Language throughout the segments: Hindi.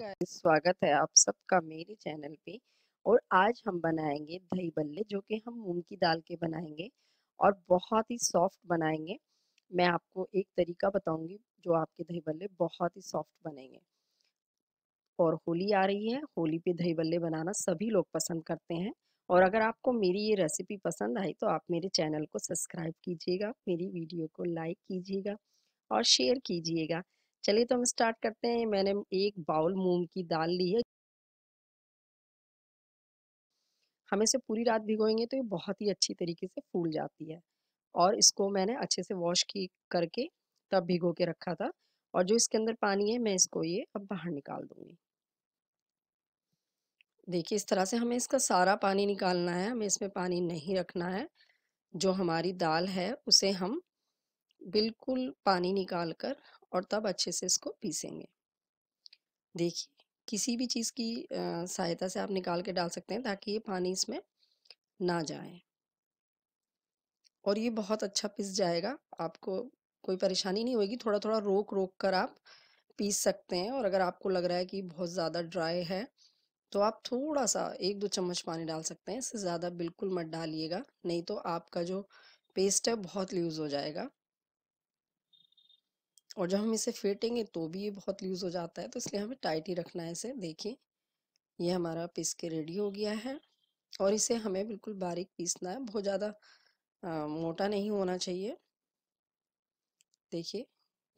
गाइस स्वागत है आप सबका मेरे चैनल पे और आज हम बनाएंगे दही बल्ले जो कि हम मूंग की दाल के बनाएंगे और बहुत ही सॉफ्ट बनाएंगे मैं आपको एक तरीका बताऊंगी जो आपके दही बल्ले बहुत ही सॉफ्ट बनेंगे और होली आ रही है होली पे दही बल्ले बनाना सभी लोग पसंद करते हैं और अगर आपको मेरी ये रेसिपी पसंद आई तो आप मेरे चैनल को सब्सक्राइब कीजिएगा मेरी वीडियो को लाइक कीजिएगा और शेयर कीजिएगा चलिए तो हम स्टार्ट करते हैं मैंने एक बाउल मूंग की दाल ली है हम इसे पूरी रात भिगोएंगे तो ये बहुत ही अच्छी तरीके से फूल जाती है और इसको मैंने अच्छे से वॉश की करके तब भिगो के रखा था और जो इसके अंदर पानी है मैं इसको ये अब बाहर निकाल दूंगी देखिए इस तरह से हमें इसका सारा पानी निकालना है हमें इसमें पानी नहीं रखना है जो हमारी दाल है उसे हम बिल्कुल पानी निकाल कर और तब अच्छे से इसको पीसेंगे देखिए किसी भी चीज़ की सहायता से आप निकाल के डाल सकते हैं ताकि ये पानी इसमें ना जाए और ये बहुत अच्छा पिस जाएगा आपको कोई परेशानी नहीं होगी थोड़ा थोड़ा रोक रोक कर आप पीस सकते हैं और अगर आपको लग रहा है कि बहुत ज़्यादा ड्राई है तो आप थोड़ा सा एक दो चम्मच पानी डाल सकते हैं इससे ज़्यादा बिल्कुल मत डालिएगा नहीं तो आपका जो पेस्ट है बहुत लूज़ हो जाएगा और जब हम इसे फेंटेंगे तो भी ये बहुत लूज़ हो जाता है तो इसलिए हमें टाइट ही रखना है इसे देखिए ये हमारा पीस के रेडी हो गया है और इसे हमें बिल्कुल बारीक पीसना है बहुत ज़्यादा मोटा नहीं होना चाहिए देखिए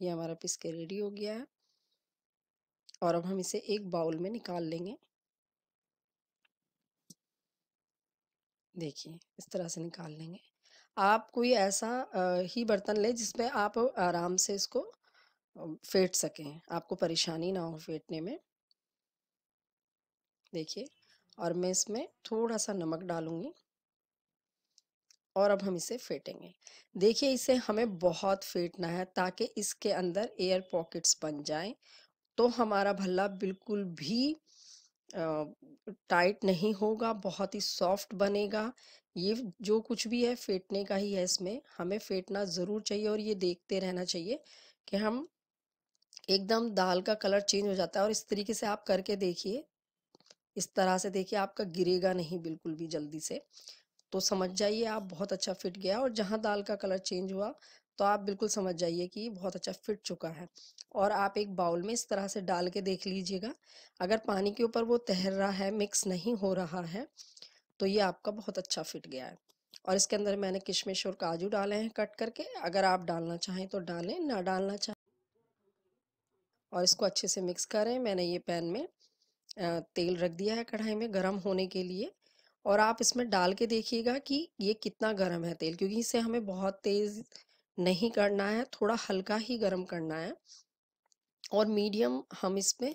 ये हमारा पीस के रेडी हो गया है और अब हम इसे एक बाउल में निकाल लेंगे देखिए इस तरह से निकाल लेंगे आप कोई ऐसा ही बर्तन ले जिसमें आप आराम से इसको फेट सकें आपको परेशानी ना हो फेटने में देखिए और मैं इसमें थोड़ा सा नमक डालूंगी और अब हम इसे फेटेंगे देखिए इसे हमें बहुत फेटना है ताकि इसके अंदर एयर पॉकेट्स बन जाएं तो हमारा भल्ला बिल्कुल भी टाइट नहीं होगा बहुत ही सॉफ्ट बनेगा ये जो कुछ भी है फेंटने का ही है इसमें हमें फेंटना ज़रूर चाहिए और ये देखते रहना चाहिए कि हम एकदम दाल का कलर चेंज हो जाता है और इस तरीके से आप करके देखिए इस तरह से देखिए आपका गिरेगा नहीं बिल्कुल भी जल्दी से तो समझ जाइए आप बहुत अच्छा फिट गया और जहाँ दाल का कलर चेंज हुआ तो आप बिल्कुल समझ जाइए कि बहुत अच्छा फिट चुका है और आप एक बाउल में इस तरह से डाल के देख लीजिएगा अगर पानी के ऊपर वो तैर रहा है मिक्स नहीं हो रहा है तो ये आपका बहुत अच्छा फिट गया है और इसके अंदर मैंने किशमिश और काजू डाले हैं कट करके अगर आप डालना चाहें तो डालें ना डालना चाहें और इसको अच्छे से मिक्स करें मैंने ये पैन में तेल रख दिया है कढ़ाई में गर्म होने के लिए और आप इसमें डाल के देखिएगा कि ये कितना गर्म है तेल क्योंकि इसे हमें बहुत तेज़ नहीं करना है थोड़ा हल्का ही गर्म करना है और मीडियम हम इसमें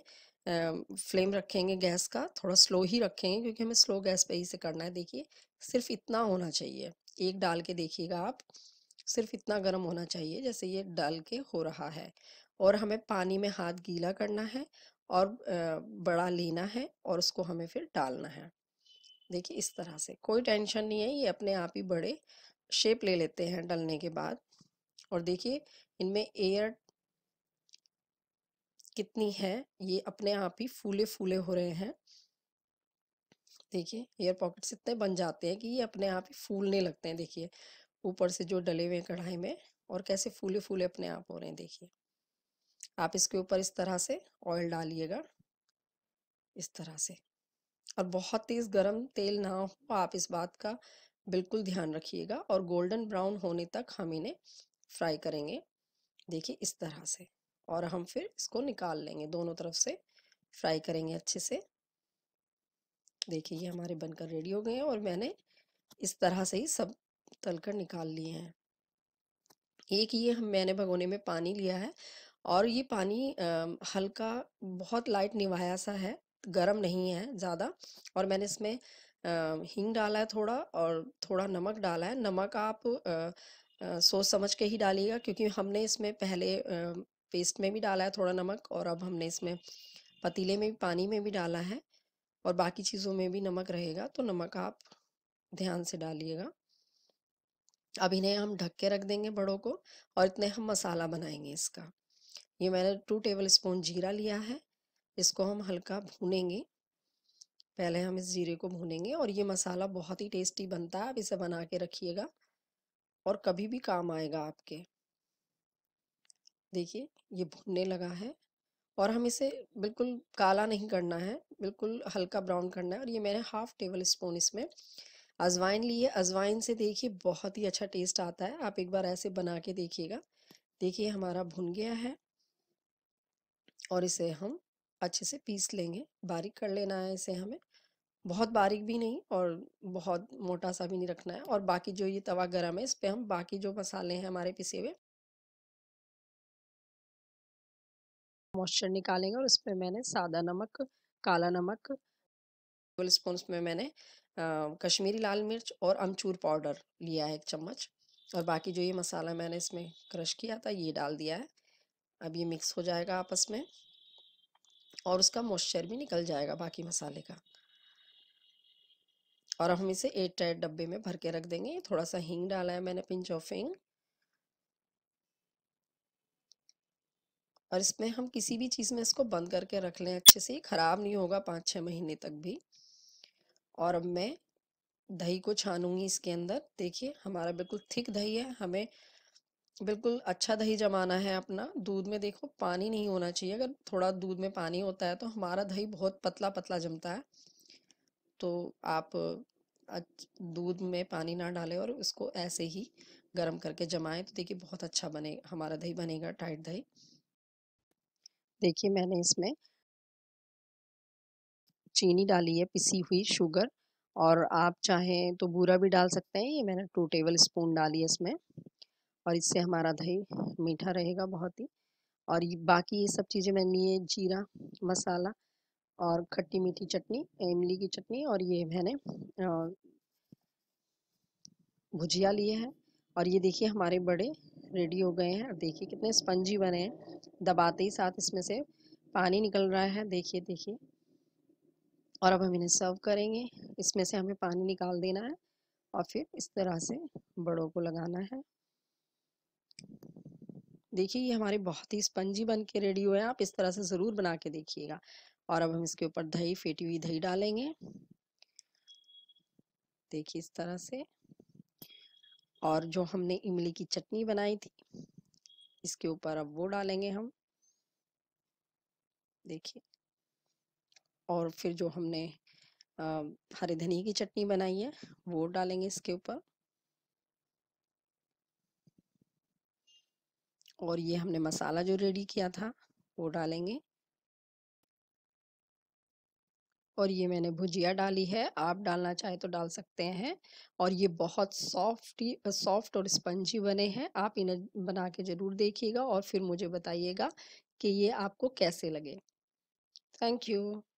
फ्लेम रखेंगे गैस का थोड़ा स्लो ही रखेंगे क्योंकि हमें स्लो गैस पे ही से करना है देखिए सिर्फ इतना होना चाहिए एक डाल के देखिएगा आप सिर्फ इतना गर्म होना चाहिए जैसे ये डाल के हो रहा है और हमें पानी में हाथ गीला करना है और बड़ा लेना है और उसको हमें फिर डालना है देखिए इस तरह से कोई टेंशन नहीं है ये अपने आप ही बड़े शेप ले लेते हैं डलने के बाद और देखिए इनमें एयर कितनी है ये अपने आप ही फूले फूले हो रहे हैं देखिए एयर पॉकेट्स इतने बन जाते हैं कि ये अपने आप ही फूलने लगते हैं देखिए ऊपर से जो डले हुए कढ़ाई में और कैसे फूले फूले अपने आप हो रहे हैं देखिए आप इसके ऊपर इस तरह से ऑयल डालिएगा इस तरह से और बहुत तेज गरम तेल ना हो आप इस बात का बिल्कुल ध्यान रखिएगा और गोल्डन ब्राउन होने तक हम इन्हें फ्राई करेंगे देखिए इस तरह से और हम फिर इसको निकाल लेंगे दोनों तरफ से फ्राई करेंगे अच्छे से देखिए ये हमारे बनकर रेडी हो गए हैं और मैंने इस तरह से ही सब तलकर निकाल लिए हैं एक ये हम मैंने भगोने में पानी लिया है और ये पानी आ, हल्का बहुत लाइट निवाया सा है गर्म नहीं है ज़्यादा और मैंने इसमें हींग डाला है थोड़ा और थोड़ा नमक डाला है नमक आप आ, आ, सोच समझ के ही डालिएगा क्योंकि हमने इसमें पहले आ, पेस्ट में भी डाला है थोड़ा नमक और अब हमने इसमें पतीले में भी पानी में भी डाला है और बाकी चीज़ों में भी नमक रहेगा तो नमक आप ध्यान से डालिएगा अब इन्हें हम ढक के रख देंगे बड़ों को और इतने हम मसाला बनाएंगे इसका ये मैंने टू टेबल स्पून जीरा लिया है इसको हम हल्का भूनेंगे पहले हम इस जीरे को भूनेंगे और ये मसाला बहुत ही टेस्टी बनता है आप इसे बना के रखिएगा और कभी भी काम आएगा आपके देखिए ये भुनने लगा है और हम इसे बिल्कुल काला नहीं करना है बिल्कुल हल्का ब्राउन करना है और ये मैंने हाफ टेबल स्पून इसमें अजवाइन लिए अजवाइन से देखिए बहुत ही अच्छा टेस्ट आता है आप एक बार ऐसे बना के देखिएगा देखिए हमारा भुन गया है और इसे हम अच्छे से पीस लेंगे बारीक कर लेना है इसे हमें बहुत बारीक भी नहीं और बहुत मोटा सा भी नहीं रखना है और बाकी जो ये तवा गरम है इस पर हम बाकी जो मसाले हैं हमारे पिसे हुए मॉइस्चर निकालेंगे और उसमें मैंने सादा नमक काला नमक टेबल स्पून में मैंने कश्मीरी लाल मिर्च और अमचूर पाउडर लिया है एक चम्मच और बाकी जो ये मसाला मैंने इसमें क्रश किया था ये डाल दिया है अब ये मिक्स हो जाएगा आपस में और उसका मॉइस्चर भी निकल जाएगा बाकी मसाले का और हम इसे एयर टाइट डब्बे में भर के रख देंगे थोड़ा सा हींग डाला है मैंने पिंच ऑफ हींग और इसमें हम किसी भी चीज़ में इसको बंद करके रख लें अच्छे से ख़राब नहीं होगा पाँच छः महीने तक भी और अब मैं दही को छानूंगी इसके अंदर देखिए हमारा बिल्कुल थिक दही है हमें बिल्कुल अच्छा दही जमाना है अपना दूध में देखो पानी नहीं होना चाहिए अगर थोड़ा दूध में पानी होता है तो हमारा दही बहुत पतला पतला जमता है तो आप दूध में पानी ना डालें और उसको ऐसे ही गर्म करके जमाएं तो देखिए बहुत अच्छा बने हमारा दही बनेगा टाइट दही देखिए मैंने इसमें चीनी डाली है पिसी हुई शुगर और आप चाहें तो बूरा भी डाल सकते हैं ये मैंने टू टेबल स्पून डाली है इसमें और इससे हमारा दही मीठा रहेगा बहुत ही और बाकी ये सब चीज़ें मैंने लिए जीरा मसाला और खट्टी मीठी चटनी इमली की चटनी और ये मैंने भुजिया लिए है और ये देखिए हमारे बड़े रेडी हो गए हैं और देखिए कितने स्पंजी बने हैं दबाते ही साथ इसमें से पानी निकल रहा है देखिए देखिए और अब हम इन्हें सर्व करेंगे इसमें से हमें पानी निकाल देना है और फिर इस तरह से बड़ों को लगाना है देखिए ये हमारे बहुत ही स्पंजी बन के रेडी हुए हैं आप इस तरह से ज़रूर बना के देखिएगा और अब हम इसके ऊपर दही फेटी हुई दही डालेंगे देखिए इस तरह से और जो हमने इमली की चटनी बनाई थी इसके ऊपर अब वो डालेंगे हम देखिए और फिर जो हमने हरे धनिए की चटनी बनाई है वो डालेंगे इसके ऊपर और ये हमने मसाला जो रेडी किया था वो डालेंगे और ये मैंने भुजिया डाली है आप डालना चाहे तो डाल सकते हैं और ये बहुत सॉफ्ट सॉफ्ट और स्पंजी बने हैं आप इन्हें बना के ज़रूर देखिएगा और फिर मुझे बताइएगा कि ये आपको कैसे लगे थैंक यू